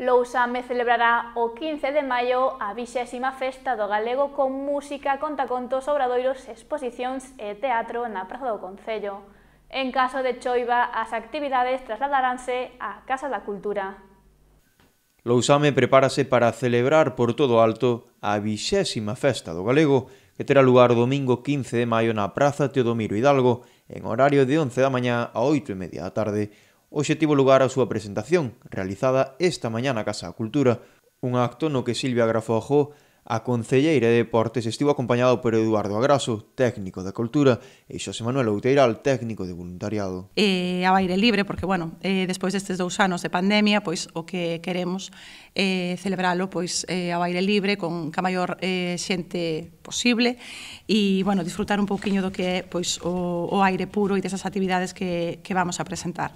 Lousame celebrará o 15 de maio a 20 Festa do Galego con música, contacontos, obradoiros, exposicións e teatro na Praza do Concello. En caso de choiva, as actividades trasladaranse á Casa da Cultura. Lousame prepárase para celebrar por todo alto a 20 Festa do Galego, que terá lugar o domingo 15 de maio na Praza Teodomiro Hidalgo, en horario de 11 da mañá a 8 e media da tarde, hoxe tivo lugar a súa presentación, realizada esta mañá na Casa da Cultura, un acto no que Silvia Grafojo A Concelleira de Deportes estivo acompañado por Eduardo Agraso, técnico da Cultura, e Xosé Manuel Outeiral, técnico de voluntariado. E ao aire libre, porque, bueno, eh, despois destes dous anos de pandemia, pois o que queremos é eh, celebralo pois, eh, ao aire libre con ca maior eh, xente posible e, bueno, disfrutar un pouquiño do que é pois, o, o aire puro e desas actividades que, que vamos a presentar.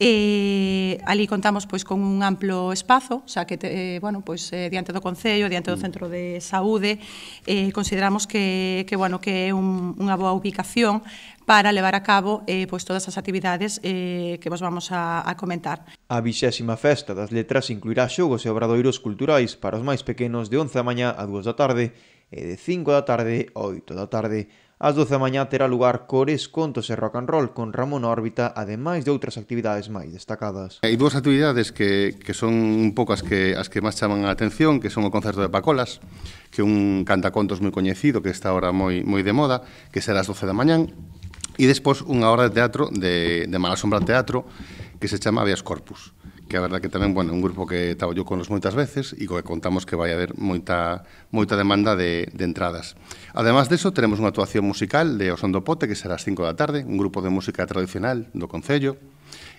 E ali contamos pois con un amplo espazo, xa que eh, bueno, pois eh, diante do concello, diante do mm. centro de saúde, eh consideramos que que bueno, que é un, unha boa ubicación para levar a cabo eh, pois todas as actividades eh, que vos vamos a, a comentar. A vixésima festa das letras incluirá xogos e obradoiros culturais para os máis pequenos de 11 da mañá a 2 da tarde e de 5 da tarde a 8 da tarde Ás 12 da mañá terá lugar Cores, Contos e Rock and Roll con Ramón Órbita, ademais de outras actividades máis destacadas. Hai dúas actividades que, que son un pouco as que, as que máis chaman a atención, que son o concerto de Pacolas, que un cantacontos moi coñecido que está ahora moi, moi de moda, que será as 12 da mañán, e despois unha hora de teatro de, de Mala Sombra Teatro que se chama Vias Corpus que a verdad que tamén, bueno, un grupo que yo con nos moitas veces e co que contamos que vai haber moita, moita demanda de, de entradas. Ademais deso, tenemos unha actuación musical de Osondo Pote, que será as 5 da tarde, un grupo de música tradicional do Concello,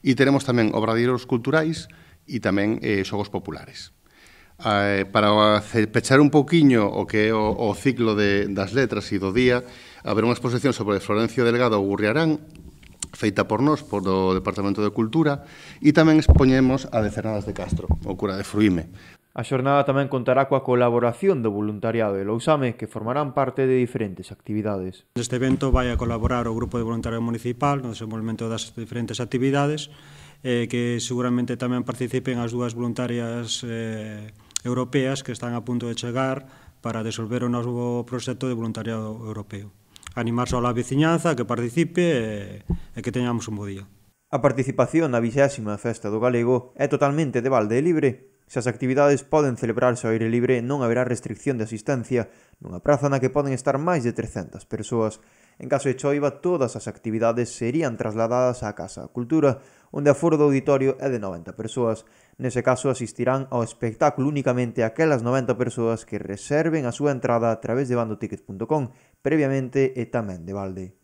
e tenemos tamén obradeiros culturais e tamén eh, xogos populares. Ah, eh, para pechar un poquinho o que é o, o ciclo de, das letras e do día, haber unha exposición sobre Florencio Delgado Gurriarán, feita por nós, por do Departamento de Cultura, e tamén expoñemos a Decernadas de Castro, o cura de Fruime. A xornada tamén contará coa colaboración do voluntariado de Lousame, que formarán parte de diferentes actividades. Neste evento vai a colaborar o Grupo de Voluntariado Municipal no desenvolvemento das diferentes actividades, eh, que seguramente tamén participen as dúas voluntarias eh, europeas que están a punto de chegar para desolver o noso proxecto de voluntariado europeo. Animarse a la veciñanza que participe eh, e que teñamos un bo día. A participación na vixésima festa do galego é totalmente de balde e libre. Se as actividades poden celebrarse ao aire libre, non haberá restricción de asistencia nunha praza na que poden estar máis de 300 persoas. En caso de choiva, todas as actividades serían trasladadas á Casa da Cultura, onde a foro do auditorio é de 90 persoas. Nese caso, asistirán ao espectáculo únicamente aquelas 90 persoas que reserven a súa entrada a través de bandoticket.com, previamente e tamén de balde.